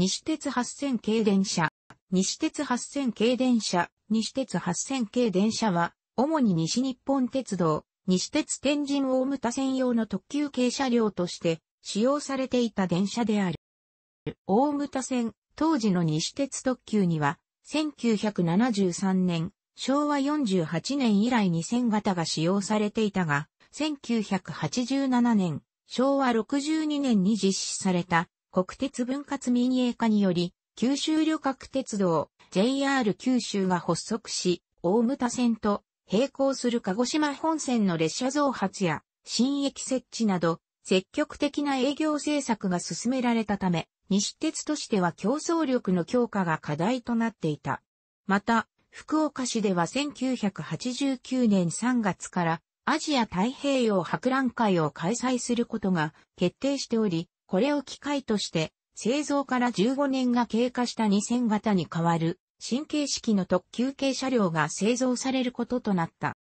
西鉄8000系電車。西鉄8000系電車。西鉄8000系電車は、主に西日本鉄道、西鉄天神大牟田専用の特急系車両として使用されていた電車である。大牟田線、当時の西鉄特急には、1973年、昭和48年以来に線0 0 0型が使用されていたが、1987年、昭和62年に実施された国鉄分割民営化により、九州旅客鉄道 JR 九州が発足し、大牟田線と並行する鹿児島本線の列車増発や新駅設置など積極的な営業政策が進められたため、西鉄としては競争力の強化が課題となっていた。また、福岡市では1989年3月からアジア太平洋博覧会を開催することが決定しており、これを機械として、製造から15年が経過した2000型に代わる、新形式の特急系車両が製造されることとなった。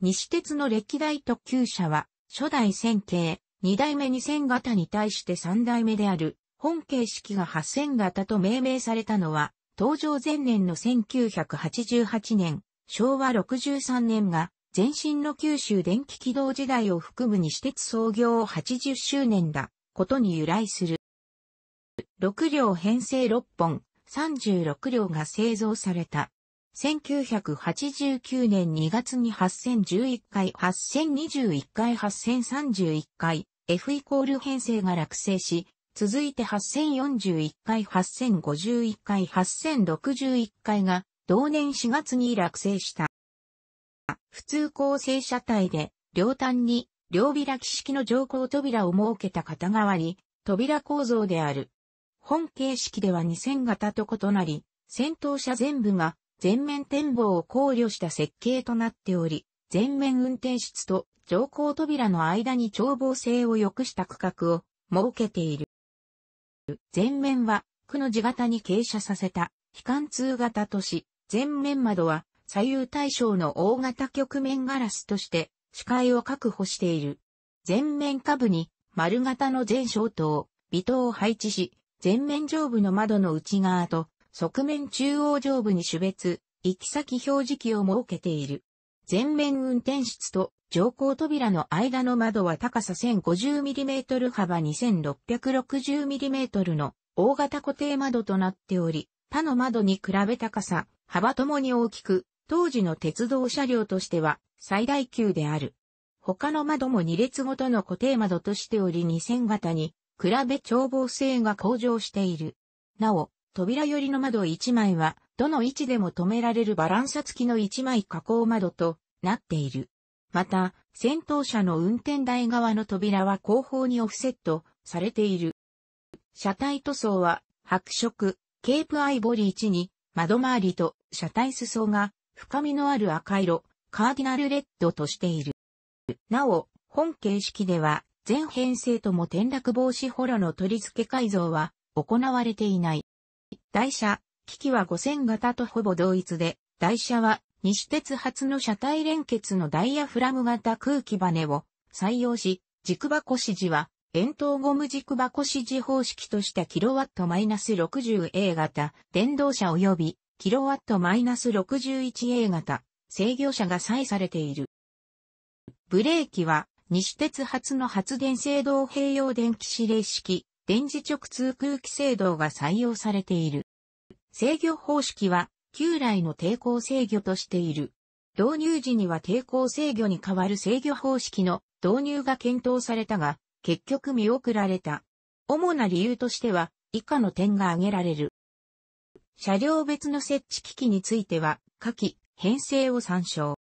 西鉄の歴代特急車は、初代1000系、2代目2000型に対して3代目である、本形式が8000型と命名されたのは、登場前年の1988年、昭和63年が、前身の九州電気軌道時代を含む西鉄創業80周年だ。ことに由来する。6両編成6本、36両が製造された。1989年2月に8011回、8021回、8031回、F イコール編成が落成し、続いて8041回、8051回、8061回が、同年4月に落成した。普通構成車体で、両端に両開き式の乗降扉を設けた片側に、扉構造である。本形式では2000型と異なり、先頭車全部が全面展望を考慮した設計となっており、全面運転室と乗降扉の間に眺望性を良くした区画を設けている。前面は区の字型に傾斜させた非貫通型とし、前面窓は左右対称の大型局面ガラスとして視界を確保している。前面下部に丸型の全小灯、微灯を配置し、前面上部の窓の内側と側面中央上部に種別、行き先表示器を設けている。前面運転室と乗降扉の間の窓は高さ 1050mm 幅 2660mm の大型固定窓となっており、他の窓に比べ高さ、幅ともに大きく、当時の鉄道車両としては最大級である。他の窓も2列ごとの固定窓としており2000型に比べ眺望性が向上している。なお、扉寄りの窓1枚はどの位置でも止められるバランサ付きの1枚加工窓となっている。また、先頭車の運転台側の扉は後方にオフセットされている。車体塗装は白色、ケープアイボリー1に窓周りと車体裾が深みのある赤色、カーディナルレッドとしている。なお、本形式では、全編成とも転落防止ホロの取り付け改造は行われていない。台車、機器は5000型とほぼ同一で、台車は西鉄発の車体連結のダイヤフラム型空気バネを採用し、軸箱指示は、円筒ゴム軸箱指示方式としたキロワット -60A 型電動車及びキロワットマイナス6 1 a 型、制御車が採されている。ブレーキは、西鉄発の発電制動併用電気指令式、電磁直通空気制動が採用されている。制御方式は、旧来の抵抗制御としている。導入時には抵抗制御に代わる制御方式の導入が検討されたが、結局見送られた。主な理由としては、以下の点が挙げられる。車両別の設置機器については、下記、編成を参照。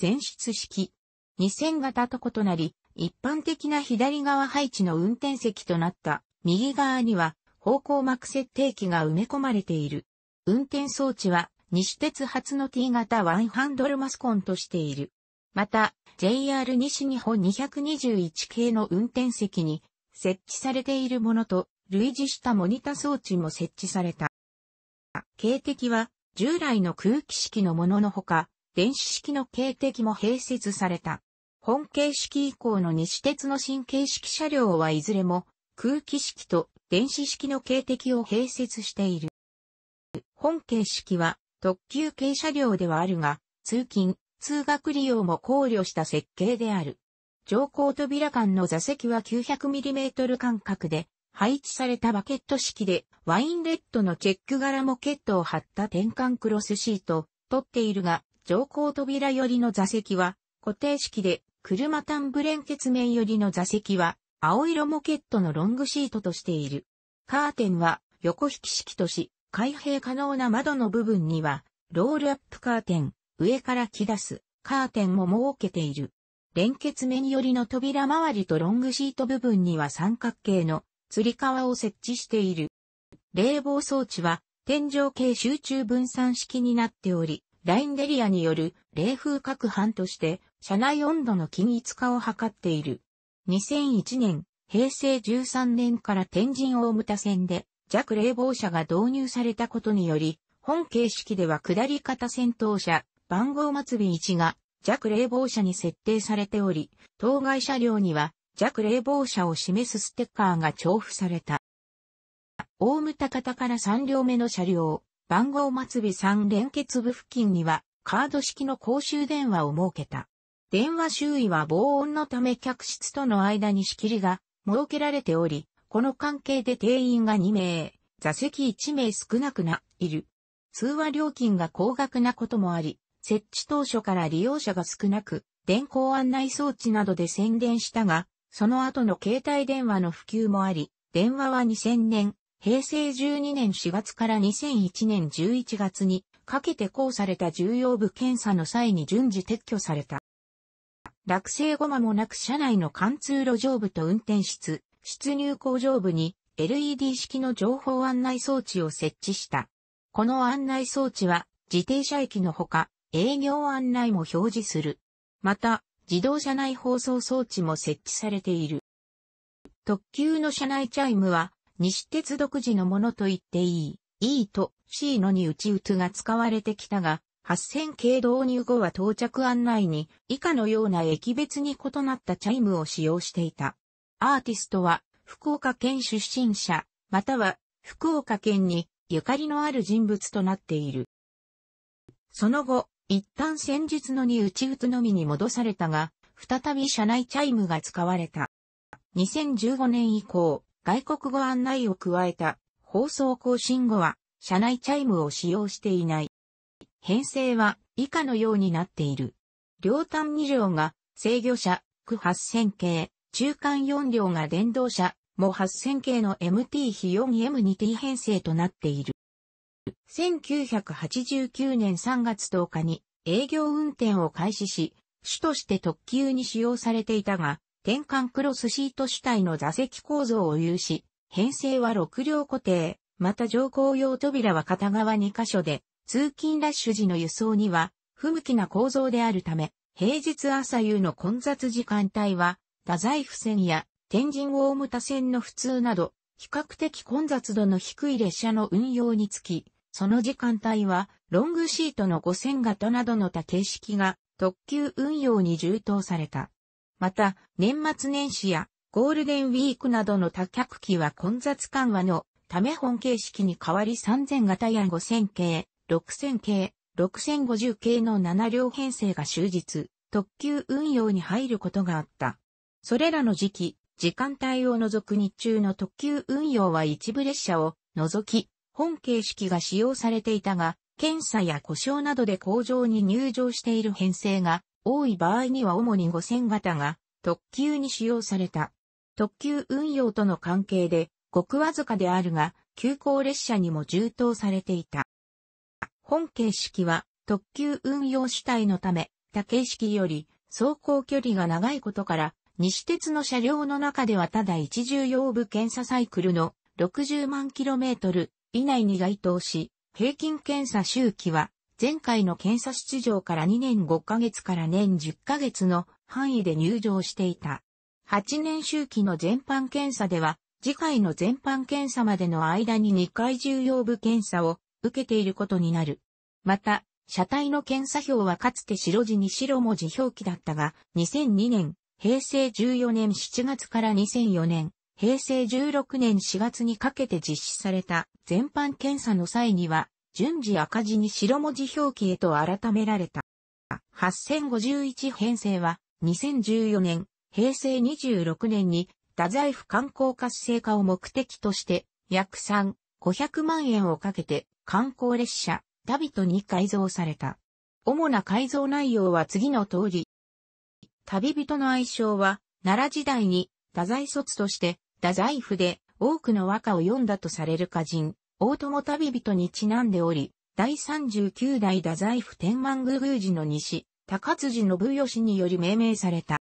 前出式。2000型と異なり、一般的な左側配置の運転席となった右側には方向幕設定機が埋め込まれている。運転装置は西鉄初の T 型ワンハンドルマスコンとしている。また、JR 西日本221系の運転席に設置されているものと類似したモニタ装置も設置された。警笛は従来の空気式のもののほか、電子式の警笛も併設された。本形式以降の西鉄の新形式車両はいずれも空気式と電子式の警笛を併設している。本形式は特急系車両ではあるが、通勤、通学利用も考慮した設計である。乗降扉間の座席は 900mm 間隔で、配置されたバケット式で、ワインレッドのチェック柄モケットを貼った転換クロスシート、取っているが、乗降扉寄りの座席は固定式で、車タンブレン結面寄りの座席は、青色モケットのロングシートとしている。カーテンは横引き式とし、開閉可能な窓の部分には、ロールアップカーテン、上から着出す、カーテンも設けている。連結面寄りの扉周りとロングシート部分には三角形の吊り革を設置している。冷房装置は天井系集中分散式になっており、ラインデリアによる冷風各班として車内温度の均一化を図っている。2001年、平成13年から天神大牟田線で弱冷房車が導入されたことにより、本形式では下り方先頭車、番号末尾1が弱冷房車に設定されており、当該車両には弱冷房車を示すステッカーが重複された。大牟田方から3両目の車両、番号末尾3連結部付近には、カード式の公衆電話を設けた。電話周囲は防音のため客室との間に仕切りが設けられており、この関係で定員が2名、座席1名少なくな、いる。通話料金が高額なこともあり、設置当初から利用者が少なく、電光案内装置などで宣伝したが、その後の携帯電話の普及もあり、電話は2000年、平成12年4月から2001年11月にかけて行された重要部検査の際に順次撤去された。落成後間もなく車内の貫通路上部と運転室、出入工場部に LED 式の情報案内装置を設置した。この案内装置は自転車駅のほか営業案内も表示する。また、自動車内放送装置も設置されている。特急の車内チャイムは、西鉄独自のものと言っていい、E と C のに内打が使われてきたが、8000系導入後は到着案内に以下のような駅別に異なったチャイムを使用していた。アーティストは福岡県出身者、または福岡県にゆかりのある人物となっている。その後、一旦戦術のに打ち打つのみに戻されたが、再び車内チャイムが使われた。2015年以降、外国語案内を加えた放送更新後は、車内チャイムを使用していない。編成は以下のようになっている。両端2両が制御車、区8000系、中間4両が電動車、も8000系の MT-4M2T 編成となっている。1989年3月10日に営業運転を開始し、主として特急に使用されていたが、転換クロスシート主体の座席構造を有し、編成は6両固定、また乗降用扉は片側2箇所で、通勤ラッシュ時の輸送には不向きな構造であるため、平日朝夕の混雑時間帯は、太宰府線や天神大牟田線の普通など、比較的混雑度の低い列車の運用につき、その時間帯は、ロングシートの5000型などの他形式が特急運用に充当された。また、年末年始やゴールデンウィークなどの多客機は混雑緩和のため本形式に代わり3000型や5000系、6000系、6050系の7両編成が終日、特急運用に入ることがあった。それらの時期、時間帯を除く日中の特急運用は一部列車を除き、本形式が使用されていたが、検査や故障などで工場に入場している編成が多い場合には主に5000型が特急に使用された。特急運用との関係で、ごくわずかであるが、急行列車にも充当されていた。本形式は特急運用主体のため、他形式より走行距離が長いことから、西鉄の車両の中ではただ一重要部検査サイクルの60万 km 以内に該当し、平均検査周期は前回の検査出場から2年5ヶ月から年10ヶ月の範囲で入場していた。8年周期の全般検査では、次回の全般検査までの間に2回重要部検査を受けていることになる。また、車体の検査表はかつて白字に白文字表記だったが、2002年、平成14年7月から2004年、平成16年4月にかけて実施された全般検査の際には、順次赤字に白文字表記へと改められた。8051編成は、2014年、平成26年に、太宰府観光活性化を目的として、約3、500万円をかけて、観光列車、ダビトに改造された。主な改造内容は次の通り。旅人の愛称は、奈良時代に、太宰卒として、太宰府で多くの和歌を読んだとされる歌人、大友旅人にちなんでおり、第39代太宰府天満宮宮寺の西、高辻信義により命名された。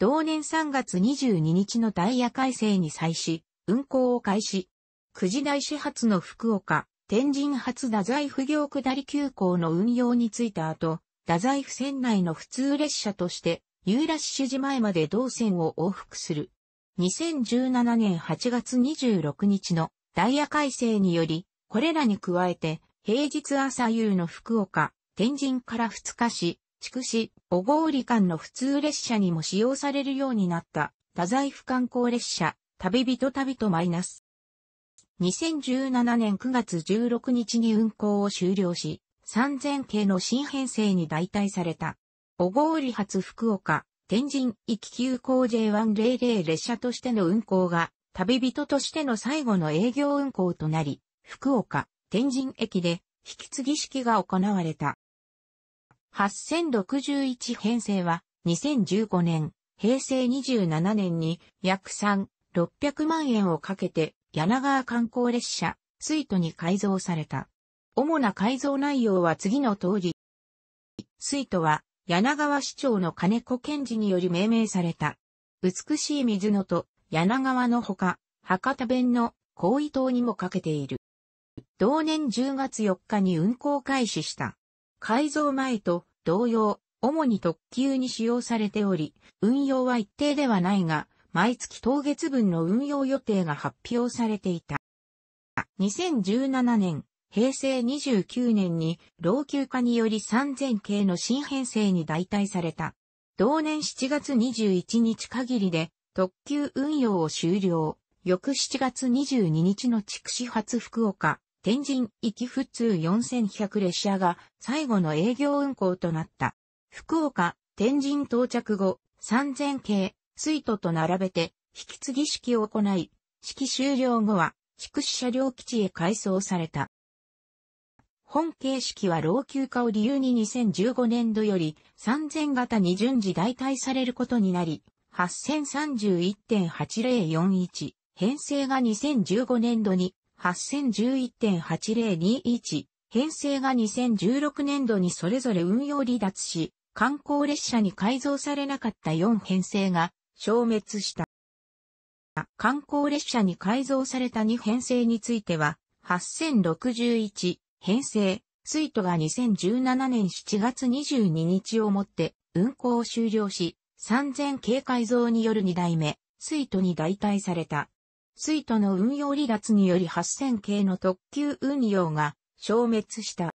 同年3月22日のダイヤ改正に際し、運行を開始。九時台始発の福岡、天神発太宰府行下り急行の運用についた後、太宰府線内の普通列車として、ユーラッシュ時前まで同線を往復する。2017年8月26日のダイヤ改正により、これらに加えて、平日朝夕の福岡、天神から二日市、筑紫、小郡間の普通列車にも使用されるようになった多財布観光列車、旅人旅とマイナス。2017年9月16日に運行を終了し、3000系の新編成に代替された。小郡発福岡、天神行き急行 J100 列車としての運行が、旅人としての最後の営業運行となり、福岡、天神駅で引き継ぎ式が行われた。8061編成は2015年、平成27年に約3、600万円をかけて柳川観光列車、スイートに改造された。主な改造内容は次の通り。スイートは柳川市長の金子健治により命名された。美しい水野と柳川のほか、博多弁の高位島にもかけている。同年10月4日に運行開始した。改造前と同様、主に特急に使用されており、運用は一定ではないが、毎月当月分の運用予定が発表されていた。2017年、平成29年に老朽化により3000系の新編成に代替された。同年7月21日限りで特急運用を終了。翌7月22日の筑紫発福岡、天神行き普通4100列車が最後の営業運行となった。福岡、天神到着後、3000系、水都と並べて引き継ぎ式を行い、式終了後は、筑紫車両基地へ改装された。本形式は老朽化を理由に2015年度より3000型に順次代替されることになり、8031.8041、編成が2015年度に8011.8021、編成が2016年度にそれぞれ運用離脱し、観光列車に改造されなかった4編成が消滅した。観光列車に改造された2編成については、8061、編成、スイートが2017年7月22日をもって運行を終了し、3000系改造による2代目、スイートに代替された。スイートの運用離脱により8000系の特急運用が消滅した。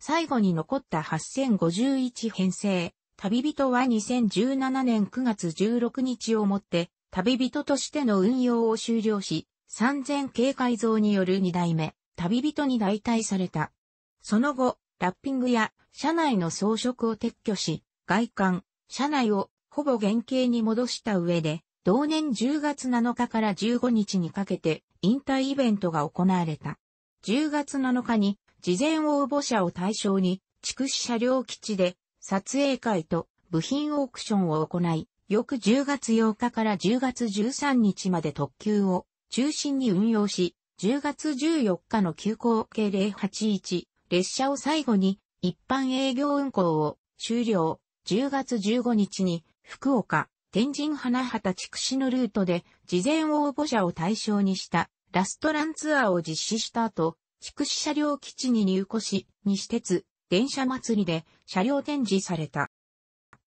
最後に残った8051編成、旅人は2017年9月16日をもって、旅人としての運用を終了し、3000系改造による2代目、旅人に代替された。その後、ラッピングや車内の装飾を撤去し、外観、車内をほぼ原型に戻した上で、同年10月7日から15日にかけて引退イベントが行われた。10月7日に事前応募者を対象に筑紫車両基地で撮影会と部品オークションを行い、翌10月8日から10月13日まで特急を中心に運用し、10月14日の急行系081列車を最後に一般営業運行を終了。10月15日に福岡、天神花畑筑紫のルートで事前応募者を対象にしたラストランツアーを実施した後、筑紫車両基地に入庫し、西鉄、電車祭りで車両展示された。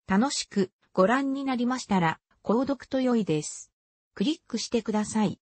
楽しくご覧になりましたら、購読と良いです。クリックしてください。